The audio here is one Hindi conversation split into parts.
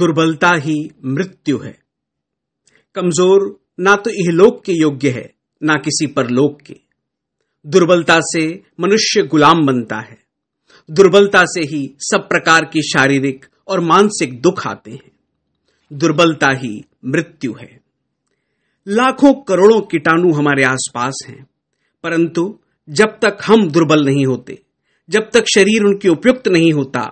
दुर्बलता ही मृत्यु है कमजोर ना तो इहलोक के योग्य है ना किसी परलोक के दुर्बलता से मनुष्य गुलाम बनता है दुर्बलता से ही सब प्रकार की शारीरिक और मानसिक दुख आते हैं दुर्बलता ही मृत्यु है लाखों करोड़ों कीटाणु हमारे आसपास हैं परंतु जब तक हम दुर्बल नहीं होते जब तक शरीर उनके उपयुक्त नहीं होता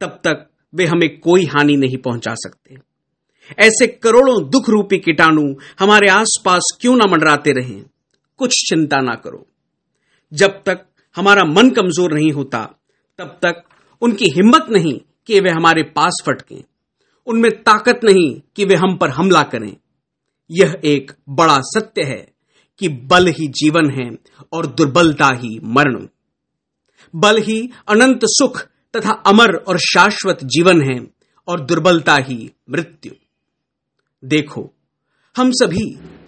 तब तक वे हमें कोई हानि नहीं पहुंचा सकते ऐसे करोड़ों दुख रूपी कीटाणु हमारे आसपास क्यों ना मंडराते रहे कुछ चिंता ना करो जब तक हमारा मन कमजोर नहीं होता तब तक उनकी हिम्मत नहीं कि वे हमारे पास फटकें उनमें ताकत नहीं कि वे हम पर हमला करें यह एक बड़ा सत्य है कि बल ही जीवन है और दुर्बलता ही मरण बल ही अनंत सुख तथा अमर और शाश्वत जीवन है और दुर्बलता ही मृत्यु देखो हम सभी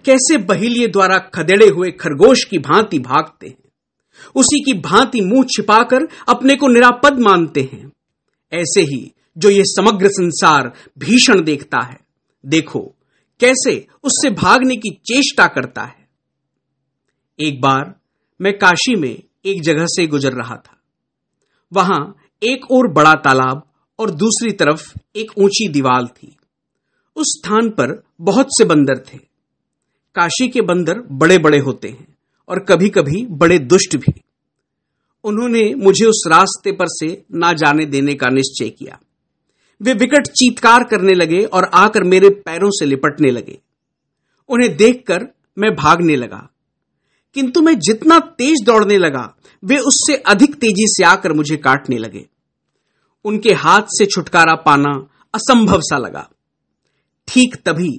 कैसे बहिलिये द्वारा खदेड़े हुए खरगोश की भांति भागते हैं उसी की भांति मुंह छिपाकर अपने को निरापद मानते हैं ऐसे ही जो ये समग्र संसार भीषण देखता है देखो कैसे उससे भागने की चेष्टा करता है एक बार मैं काशी में एक जगह से गुजर रहा था वहां एक और बड़ा तालाब और दूसरी तरफ एक ऊंची दीवार थी उस स्थान पर बहुत से बंदर थे काशी के बंदर बड़े बड़े होते हैं और कभी कभी बड़े दुष्ट भी उन्होंने मुझे उस रास्ते पर से ना जाने देने का निश्चय किया वे विकट चीतकार करने लगे और आकर मेरे पैरों से लिपटने लगे उन्हें देखकर मैं भागने लगा किंतु मैं जितना तेज दौड़ने लगा वे उससे अधिक तेजी से आकर मुझे काटने लगे उनके हाथ से छुटकारा पाना असंभव सा लगा ठीक तभी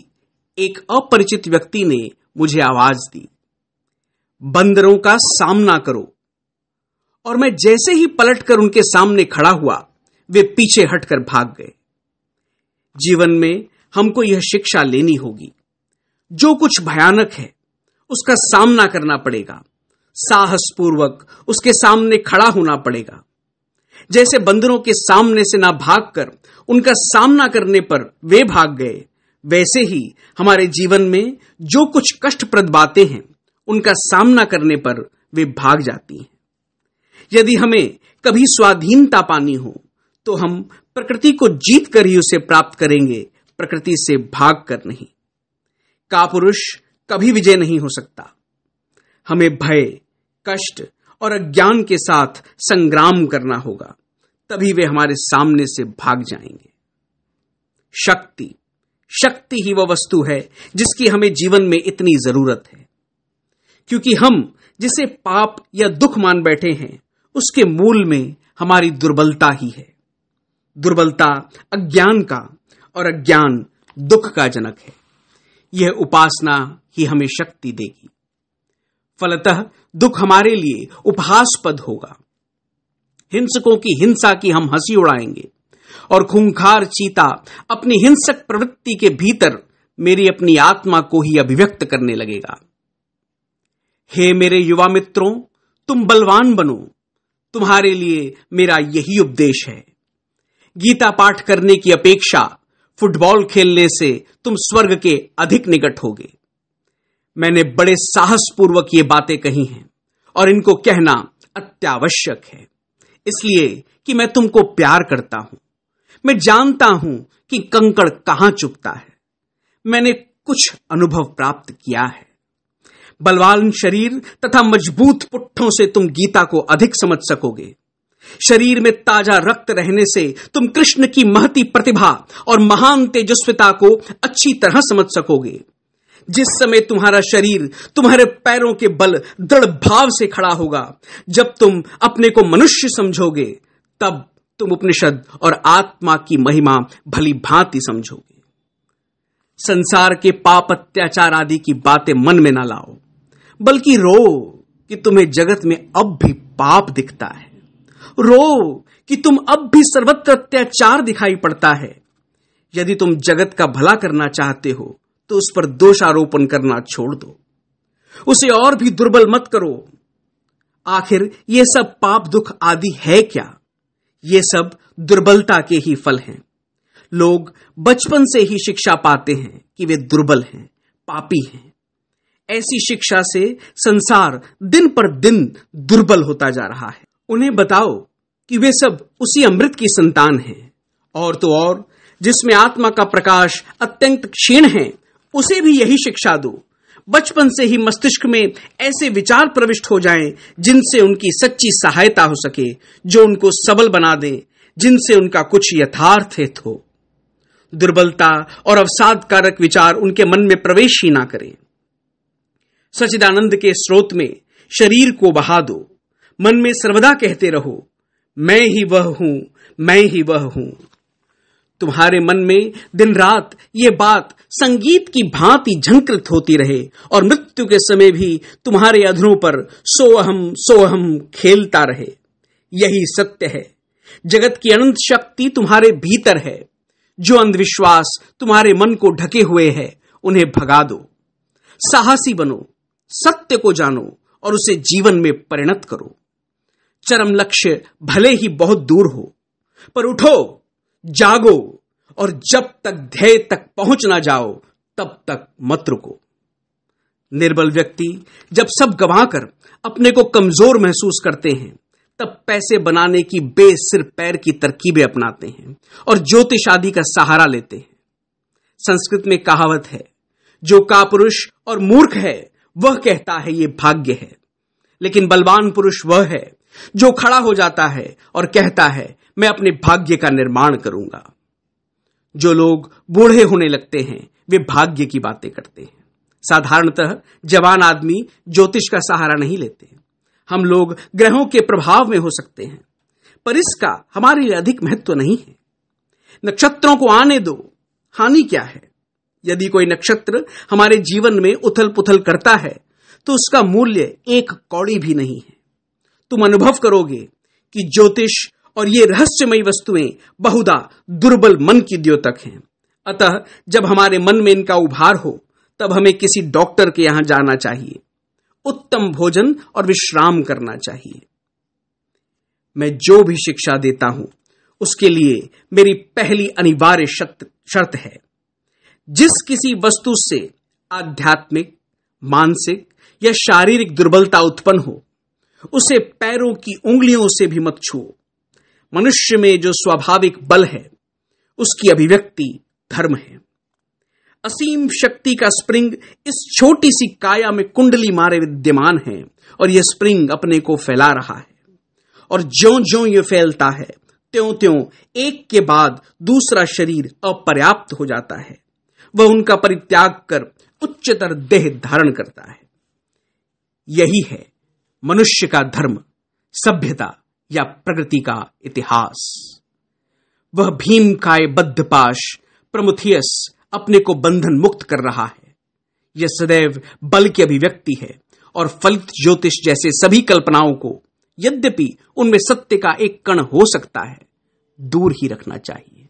एक अपरिचित व्यक्ति ने मुझे आवाज दी बंदरों का सामना करो और मैं जैसे ही पलटकर उनके सामने खड़ा हुआ वे पीछे हटकर भाग गए जीवन में हमको यह शिक्षा लेनी होगी जो कुछ भयानक है उसका सामना करना पड़ेगा साहसपूर्वक उसके सामने खड़ा होना पड़ेगा जैसे बंदरों के सामने से ना भागकर उनका सामना करने पर वे भाग गए वैसे ही हमारे जीवन में जो कुछ कष्टप्रद बातें हैं उनका सामना करने पर वे भाग जाती हैं यदि हमें कभी स्वाधीनता पानी हो तो हम प्रकृति को जीत कर ही उसे प्राप्त करेंगे प्रकृति से भाग कर नहीं का पुरुष कभी विजय नहीं हो सकता हमें भय कष्ट और अज्ञान के साथ संग्राम करना होगा तभी वे हमारे सामने से भाग जाएंगे शक्ति शक्ति ही वह वस्तु है जिसकी हमें जीवन में इतनी जरूरत है क्योंकि हम जिसे पाप या दुख मान बैठे हैं उसके मूल में हमारी दुर्बलता ही है दुर्बलता अज्ञान का और अज्ञान दुख का जनक है यह उपासना ही हमें शक्ति देगी फलतः दुख हमारे लिए उपहासपद होगा हिंसकों की हिंसा की हम हंसी उड़ाएंगे और खूंखार चीता अपनी हिंसक प्रवृत्ति के भीतर मेरी अपनी आत्मा को ही अभिव्यक्त करने लगेगा हे मेरे युवा मित्रों तुम बलवान बनो तुम्हारे लिए मेरा यही उपदेश है गीता पाठ करने की अपेक्षा फुटबॉल खेलने से तुम स्वर्ग के अधिक निकट होगे मैंने बड़े साहसपूर्वक ये बातें कही हैं और इनको कहना अत्यावश्यक है इसलिए कि मैं तुमको प्यार करता हूं मैं जानता हूं कि कंकड़ कहां चुपता है मैंने कुछ अनुभव प्राप्त किया है बलवान शरीर तथा मजबूत पुट्ठों से तुम गीता को अधिक समझ सकोगे शरीर में ताजा रक्त रहने से तुम कृष्ण की महती प्रतिभा और महान तेजस्विता को अच्छी तरह समझ सकोगे जिस समय तुम्हारा शरीर तुम्हारे पैरों के बल दृढ़ भाव से खड़ा होगा जब तुम अपने को मनुष्य समझोगे तब तुम उपनिषद और आत्मा की महिमा भली भांति समझोगे संसार के पाप अत्याचार आदि की बातें मन में ना लाओ बल्कि रो कि तुम्हें जगत में अब भी पाप दिखता है रो कि तुम अब भी सर्वत्र अत्याचार दिखाई पड़ता है यदि तुम जगत का भला करना चाहते हो तो उस पर दोषारोपण करना छोड़ दो उसे और भी दुर्बल मत करो आखिर ये सब पाप दुख आदि है क्या ये सब दुर्बलता के ही फल हैं लोग बचपन से ही शिक्षा पाते हैं कि वे दुर्बल हैं पापी हैं ऐसी शिक्षा से संसार दिन पर दिन दुर्बल होता जा रहा है उन्हें बताओ कि वे सब उसी अमृत की संतान हैं और तो और जिसमें आत्मा का प्रकाश अत्यंत क्षीण है उसे भी यही शिक्षा दो बचपन से ही मस्तिष्क में ऐसे विचार प्रविष्ट हो जाएं जिनसे उनकी सच्ची सहायता हो सके जो उनको सबल बना दें जिनसे उनका कुछ यथार्थ हित हो दुर्बलता और अवसाद कारक विचार उनके मन में प्रवेश ही ना करें सचिदानंद के स्रोत में शरीर को बहा दो मन में सर्वदा कहते रहो मैं ही वह हूं मैं ही वह हूं तुम्हारे मन में दिन रात ये बात संगीत की भांति झंकृत होती रहे और मृत्यु के समय भी तुम्हारे अधरों पर सोहम सोहम खेलता रहे यही सत्य है जगत की अनंत शक्ति तुम्हारे भीतर है जो अंधविश्वास तुम्हारे मन को ढके हुए है उन्हें भगा दो साहसी बनो सत्य को जानो और उसे जीवन में परिणत करो चरम लक्ष्य भले ही बहुत दूर हो पर उठो जागो और जब तक ध्येय तक पहुंच ना जाओ तब तक मत रुको निर्बल व्यक्ति जब सब गंवाकर अपने को कमजोर महसूस करते हैं तब पैसे बनाने की बे सिर पैर की तरकीबें अपनाते हैं और ज्योतिष आदि का सहारा लेते हैं संस्कृत में कहावत है जो कापुरुष और मूर्ख है वह कहता है ये भाग्य है लेकिन बलवान पुरुष वह है जो खड़ा हो जाता है और कहता है मैं अपने भाग्य का निर्माण करूंगा जो लोग बूढ़े होने लगते हैं वे भाग्य की बातें करते हैं साधारणतः जवान आदमी ज्योतिष का सहारा नहीं लेते हम लोग ग्रहों के प्रभाव में हो सकते हैं पर इसका हमारे लिए अधिक महत्व तो नहीं है नक्षत्रों को आने दो हानि क्या है यदि कोई नक्षत्र हमारे जीवन में उथल पुथल करता है तो उसका मूल्य एक कौड़ी भी नहीं है तुम अनुभव करोगे कि ज्योतिष और ये रहस्यमयी वस्तुएं बहुधा दुर्बल मन की द्योतक हैं अतः जब हमारे मन में इनका उभार हो तब हमें किसी डॉक्टर के यहां जाना चाहिए उत्तम भोजन और विश्राम करना चाहिए मैं जो भी शिक्षा देता हूं उसके लिए मेरी पहली अनिवार्य शर्त है जिस किसी वस्तु से आध्यात्मिक मानसिक या शारीरिक दुर्बलता उत्पन्न हो उसे पैरों की उंगलियों से भी मत छुओ मनुष्य में जो स्वाभाविक बल है उसकी अभिव्यक्ति धर्म है असीम शक्ति का स्प्रिंग इस छोटी सी काया में कुंडली मारे विद्यमान है और यह स्प्रिंग अपने को फैला रहा है और ज्यो ज्यो ये फैलता है त्यों त्यों एक के बाद दूसरा शरीर अपर्याप्त हो जाता है वह उनका परित्याग कर उच्चतर देह धारण करता है यही है मनुष्य का धर्म सभ्यता या प्रगति का इतिहास वह भीम काय बद्धपाश प्रमुथियस अपने को बंधन मुक्त कर रहा है यह सदैव बल की अभिव्यक्ति है और फलित ज्योतिष जैसे सभी कल्पनाओं को यद्यपि उनमें सत्य का एक कण हो सकता है दूर ही रखना चाहिए